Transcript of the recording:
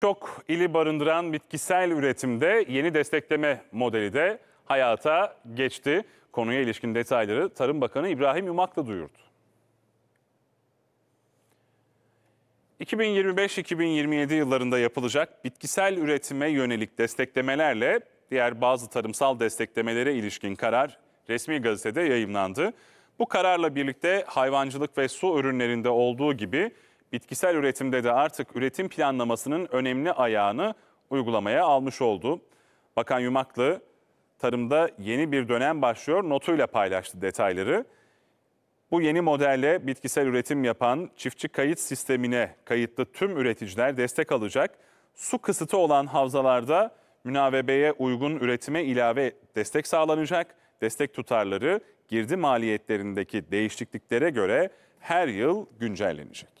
Çok ili barındıran bitkisel üretimde yeni destekleme modeli de hayata geçti. Konuya ilişkin detayları Tarım Bakanı İbrahim Yumak da duyurdu. 2025-2027 yıllarında yapılacak bitkisel üretime yönelik desteklemelerle diğer bazı tarımsal desteklemelere ilişkin karar resmi gazetede yayımlandı. Bu kararla birlikte hayvancılık ve su ürünlerinde olduğu gibi bitkisel üretimde de artık üretim planlamasının önemli ayağını uygulamaya almış oldu. Bakan Yumaklı tarımda yeni bir dönem başlıyor notuyla paylaştı detayları. Bu yeni modelle bitkisel üretim yapan çiftçi kayıt sistemine kayıtlı tüm üreticiler destek alacak. Su kısıtı olan havzalarda münavebeye uygun üretime ilave destek sağlanacak. Destek tutarları girdi maliyetlerindeki değişikliklere göre her yıl güncellenecek.